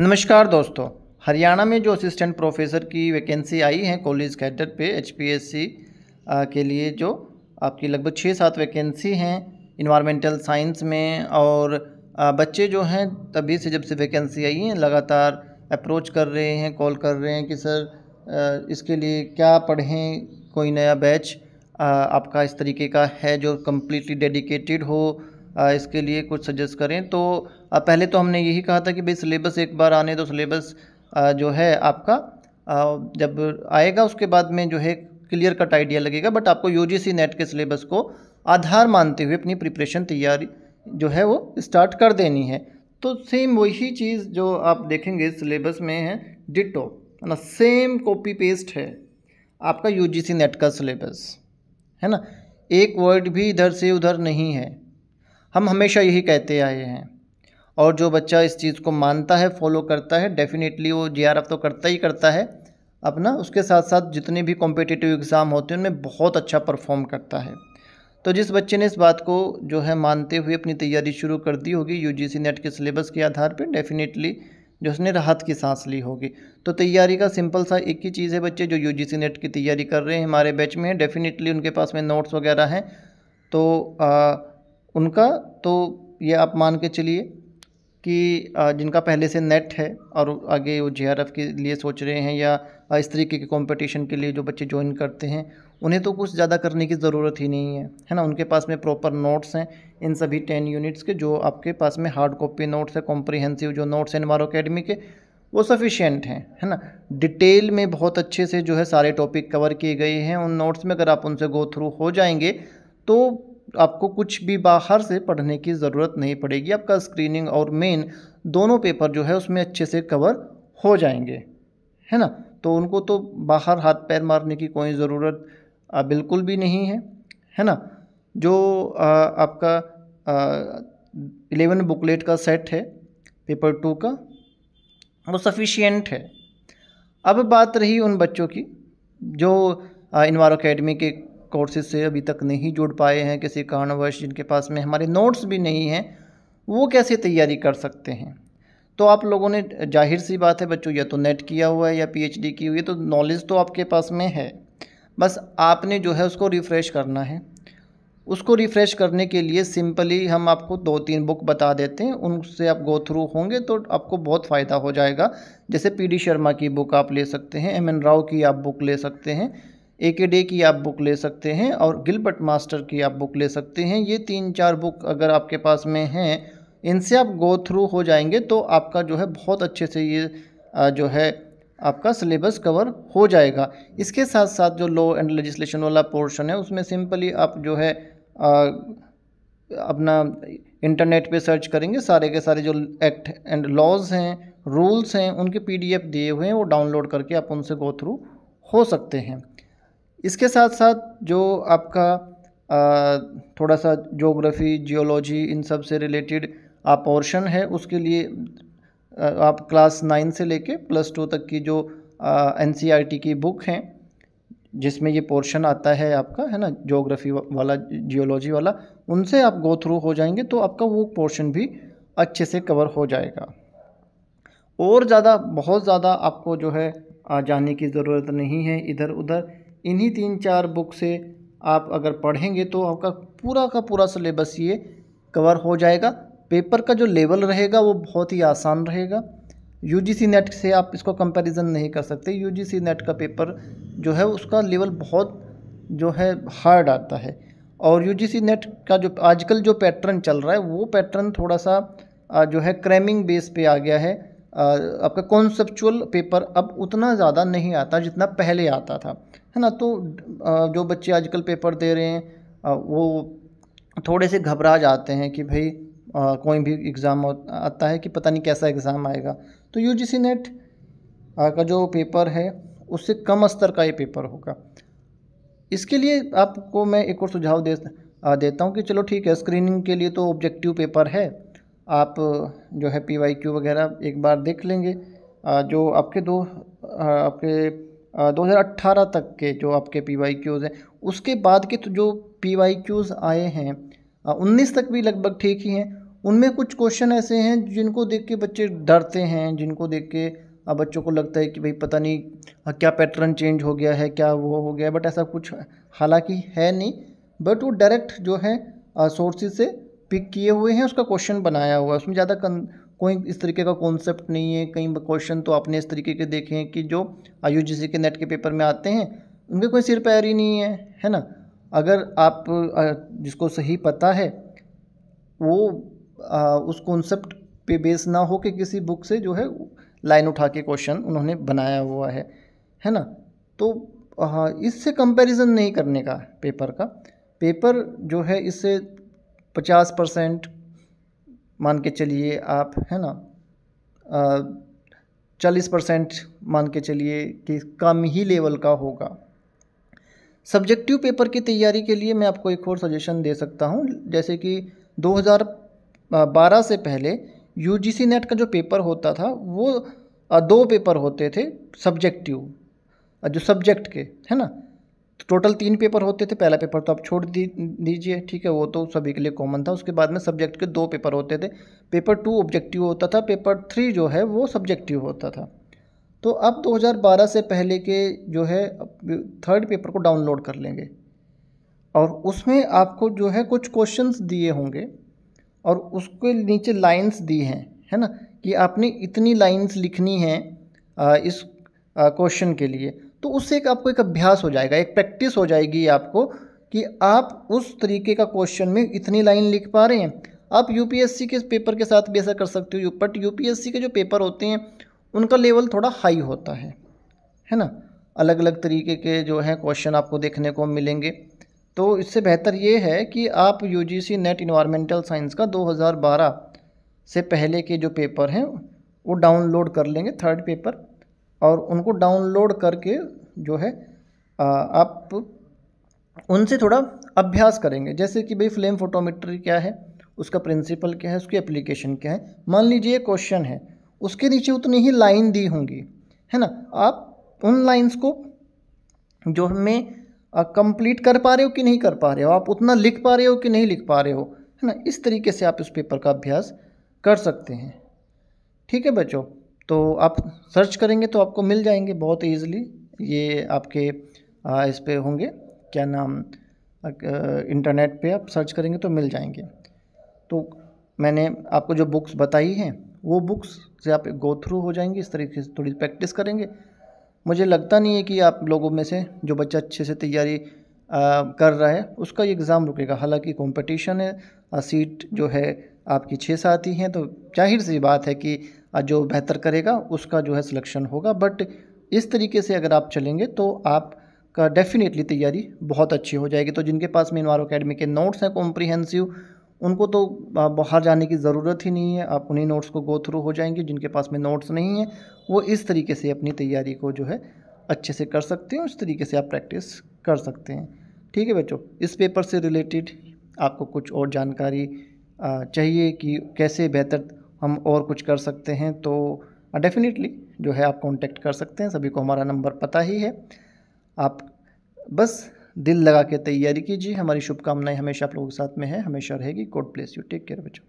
नमस्कार दोस्तों हरियाणा में जो असिस्टेंट प्रोफेसर की वैकेंसी आई है कॉलेज कैडर पे एचपीएससी के लिए जो आपकी लगभग छः सात वैकेंसी हैं इन्वायरमेंटल साइंस में और बच्चे जो हैं तभी से जब से वैकेंसी आई हैं लगातार अप्रोच कर रहे हैं कॉल कर रहे हैं कि सर इसके लिए क्या पढ़ें कोई नया बैच आपका इस तरीके का है जो कम्प्लीटली डेडिकेटेड हो इसके लिए कुछ सजेस्ट करें तो अब पहले तो हमने यही कहा था कि भाई सिलेबस एक बार आने तो सिलेबस जो है आपका जब आएगा उसके बाद में जो है क्लियर कट आइडिया लगेगा बट आपको यू नेट के सिलेबस को आधार मानते हुए अपनी प्रिपरेशन तैयारी जो है वो स्टार्ट कर देनी है तो सेम वही चीज़ जो आप देखेंगे सिलेबस में है डिटो है ना सेम कॉपी पेस्ट है आपका यू नेट का सिलेबस है ना एक वर्ड भी इधर से उधर नहीं है हम हमेशा यही कहते आए हैं और जो बच्चा इस चीज़ को मानता है फॉलो करता है डेफिनेटली वो जे तो करता ही करता है अपना उसके साथ साथ जितने भी कॉम्पिटिटिव एग्ज़ाम होते हैं उनमें बहुत अच्छा परफॉर्म करता है तो जिस बच्चे ने इस बात को जो है मानते हुए अपनी तैयारी शुरू कर दी होगी यूजीसी नेट के सिलेबस के आधार पर डेफिनेटली जो उसने राहत की सांस ली होगी तो तैयारी का सिंपल सा एक ही चीज़ है बच्चे जो यूजीसी नेट की तैयारी कर रहे हैं हमारे बैच में हैं डेफिनेटली उनके पास में नोट्स वगैरह हैं तो आ, उनका तो ये आप मान के चलिए कि जिनका पहले से नेट है और आगे वो जे के लिए सोच रहे हैं या इस तरीके के कंपटीशन के लिए जो बच्चे ज्वाइन करते हैं उन्हें तो कुछ ज़्यादा करने की ज़रूरत ही नहीं है है ना उनके पास में प्रॉपर नोट्स हैं इन सभी टेन यूनिट्स के जो आपके पास में हार्ड कॉपी नोट्स है कॉम्प्रीहेंसिव जो नोट्स हैं इनवारो अकेडमी के वो सफिशियंट हैं है ना डिटेल में बहुत अच्छे से जो है सारे टॉपिक कवर किए गए हैं उन नोट्स में अगर आप उनसे गो थ्रू हो जाएंगे तो आपको कुछ भी बाहर से पढ़ने की ज़रूरत नहीं पड़ेगी आपका स्क्रीनिंग और मेन दोनों पेपर जो है उसमें अच्छे से कवर हो जाएंगे है ना तो उनको तो बाहर हाथ पैर मारने की कोई ज़रूरत बिल्कुल भी नहीं है है ना जो आ, आपका इलेवन बुकलेट का सेट है पेपर टू का वो सफिशियंट है अब बात रही उन बच्चों की जो इन्वार अकेडमी के कोर्सेज से अभी तक नहीं जुड़ पाए हैं किसी कारणवश जिनके पास में हमारे नोट्स भी नहीं हैं वो कैसे तैयारी कर सकते हैं तो आप लोगों ने जाहिर सी बात है बच्चों या तो नेट किया हुआ है या पीएचडी की हुई है तो नॉलेज तो आपके पास में है बस आपने जो है उसको रिफ़्रेश करना है उसको रिफ़्रेश करने के लिए सिंपली हम आपको दो तीन बुक बता देते हैं उनसे आप गो थ्रू होंगे तो आपको बहुत फ़ायदा हो जाएगा जैसे पीडी शर्मा की बुक आप ले सकते हैं एम एन राव की आप बुक ले सकते हैं ए के डे की आप बुक ले सकते हैं और गिलबर्ट मास्टर की आप बुक ले सकते हैं ये तीन चार बुक अगर आपके पास में हैं इनसे आप गो थ्रू हो जाएंगे तो आपका जो है बहुत अच्छे से ये जो है आपका सिलेबस कवर हो जाएगा इसके साथ साथ जो लॉ एंड लेजिस्लेशन वाला पोर्शन है उसमें सिंपली आप जो है आ, अपना इंटरनेट पे सर्च करेंगे सारे के सारे जो एक्ट एंड लॉज हैं रूल्स हैं उनके पीडीएफ दिए हुए हैं वो डाउनलोड करके आप उनसे गो थ्रू हो सकते हैं इसके साथ साथ जो आपका थोड़ा सा जोग्राफ़ी जियोलॉजी इन सब से रिलेटेड आप पोर्शन है उसके लिए आप क्लास नाइन से लेके प्लस टू तक की जो एन e की बुक हैं जिसमें ये पोर्शन आता है आपका है ना जोग्राफ़ी वाला जियोलॉजी वाला उनसे आप गो थ्रू हो जाएंगे तो आपका वो पोर्शन भी अच्छे से कवर हो जाएगा और ज़्यादा बहुत ज़्यादा आपको जो है जाने की ज़रूरत नहीं है इधर उधर इन्हीं तीन चार बुक से आप अगर पढ़ेंगे तो आपका पूरा का पूरा सिलेबस ये कवर हो जाएगा पेपर का जो लेवल रहेगा वो बहुत ही आसान रहेगा यू जी सी नेट से आप इसको कंपैरिजन नहीं कर सकते यू जी सी नेट का पेपर जो है उसका लेवल बहुत जो है हार्ड आता है और यू जी सी नेट का जो आजकल जो पैटर्न चल रहा है वो पैटर्न थोड़ा सा जो है क्रैमिंग बेस पे आ गया है आपका कॉन्सेप्चुअल पेपर अब उतना ज़्यादा नहीं आता जितना पहले आता था है ना तो जो बच्चे आजकल पेपर दे रहे हैं वो थोड़े से घबरा जाते हैं कि भाई कोई भी एग्ज़ाम आता है कि पता नहीं कैसा एग्ज़ाम आएगा तो यू जी नेट का जो पेपर है उससे कम स्तर का ये पेपर होगा इसके लिए आपको मैं एक और सुझाव दे देता हूँ कि चलो ठीक है स्क्रीनिंग के लिए तो ऑब्जेक्टिव पेपर है आप जो है पी वाई क्यू वगैरह एक बार देख लेंगे जो आपके दो आपके 2018 तक के जो आपके पी वाई क्यूज़ हैं उसके बाद के तो जो पी वाई क्यूज़ आए हैं उन्नीस तक भी लगभग ठीक ही हैं उनमें कुछ क्वेश्चन ऐसे हैं जिनको देख के बच्चे डरते हैं जिनको देख के बच्चों को लगता है कि भाई पता नहीं क्या पैटर्न चेंज हो गया है क्या वो हो गया बट ऐसा कुछ हालांकि है नहीं बट वो डायरेक्ट जो है सोर्सेज से पिक किए हुए हैं उसका क्वेश्चन बनाया हुआ है उसमें ज़्यादा कोई इस तरीके का कॉन्सेप्ट नहीं है कई क्वेश्चन तो आपने इस तरीके के देखे हैं कि जो आई के नेट के पेपर में आते हैं उनके कोई सिर पैर ही नहीं है है ना अगर आप जिसको सही पता है वो आ, उस कॉन्सेप्ट पे बेस ना हो के किसी बुक से जो है लाइन उठा के क्वेश्चन उन्होंने बनाया हुआ है है ना तो इससे कंपैरिजन नहीं करने का पेपर का पेपर जो है इससे पचास परसेंट मान के चलिए आप है ना चालीस परसेंट मान के चलिए कि कम ही लेवल का होगा सब्जेक्टिव पेपर की तैयारी के लिए मैं आपको एक और सजेशन दे सकता हूँ जैसे कि 2012 से पहले यू नेट का जो पेपर होता था वो दो पेपर होते थे सब्जेक्टिव जो सब्जेक्ट के है ना टोटल तीन पेपर होते थे पहला पेपर तो आप छोड़ दीजिए ठीक है वो तो सभी के लिए कॉमन था उसके बाद में सब्जेक्ट के दो पेपर होते थे पेपर टू ऑब्जेक्टिव होता था पेपर थ्री जो है वो सब्जेक्टिव होता था तो अब 2012 से पहले के जो है थर्ड पेपर को डाउनलोड कर लेंगे और उसमें आपको जो है कुछ क्वेश्चन दिए होंगे और उसके नीचे लाइन्स दी हैं है ना कि आपने इतनी लाइन्स लिखनी हैं इस क्वेश्चन के लिए तो उससे एक आपको एक अभ्यास हो जाएगा एक प्रैक्टिस हो जाएगी आपको कि आप उस तरीके का क्वेश्चन में इतनी लाइन लिख पा रहे हैं आप यूपीएससी के पेपर के साथ भी ऐसा कर सकते हो बट यूपीएससी के जो पेपर होते हैं उनका लेवल थोड़ा हाई होता है है ना अलग अलग तरीके के जो हैं क्वेश्चन आपको देखने को मिलेंगे तो इससे बेहतर ये है कि आप यू नेट इन्वायरमेंटल साइंस का दो से पहले के जो पेपर हैं वो डाउनलोड कर लेंगे थर्ड पेपर और उनको डाउनलोड करके जो है आप उनसे थोड़ा अभ्यास करेंगे जैसे कि भाई फ्लेम फोटोमेट्री क्या है उसका प्रिंसिपल क्या है उसकी एप्लीकेशन क्या है मान लीजिए क्वेश्चन है उसके नीचे उतनी ही लाइन दी होंगी है ना आप उन लाइंस को जो हमें कंप्लीट कर पा रहे हो कि नहीं कर पा रहे हो आप उतना लिख पा रहे हो कि नहीं लिख पा रहे हो है ना इस तरीके से आप इस पेपर का अभ्यास कर सकते हैं ठीक है बच्चों तो आप सर्च करेंगे तो आपको मिल जाएंगे बहुत ईजिली ये आपके आ, इस पर होंगे क्या नाम इंटरनेट पे आप सर्च करेंगे तो मिल जाएंगे तो मैंने आपको जो बुक्स बताई हैं वो बुक्स से आप गो थ्रू हो जाएंगे इस तरीके से थोड़ी प्रैक्टिस करेंगे मुझे लगता नहीं है कि आप लोगों में से जो बच्चा अच्छे से तैयारी कर रहा है उसका एग्ज़ाम रुकेगा हालांकि कंपटीशन है सीट जो है आपकी छः साथी ही हैं तो जाहिर सी बात है कि जो बेहतर करेगा उसका जो है सिलेक्शन होगा बट इस तरीके से अगर आप चलेंगे तो आपका डेफिनेटली तैयारी बहुत अच्छी हो जाएगी तो जिनके पास मीनवार अकेडमी के नोट्स हैं कॉम्प्रीहेंसिव उनको तो बाहर जाने की ज़रूरत ही नहीं है आप उन्हीं नोट्स को गो थ्रू हो जाएंगे जिनके पास में नोट्स नहीं है वो इस तरीके से अपनी तैयारी को जो है अच्छे से कर सकते हैं उस तरीके से आप प्रैक्टिस कर सकते हैं ठीक है बच्चों इस पेपर से रिलेटेड आपको कुछ और जानकारी चाहिए कि कैसे बेहतर हम और कुछ कर सकते हैं तो डेफिनेटली हाँ, जो है आप कांटेक्ट कर सकते हैं सभी को हमारा नंबर पता ही है आप बस दिल लगा के तैयारी कीजिए हमारी शुभकामनाएं हमेशा आप लोगों के साथ में है हमेशा रहेगी god bless you take care बच्चों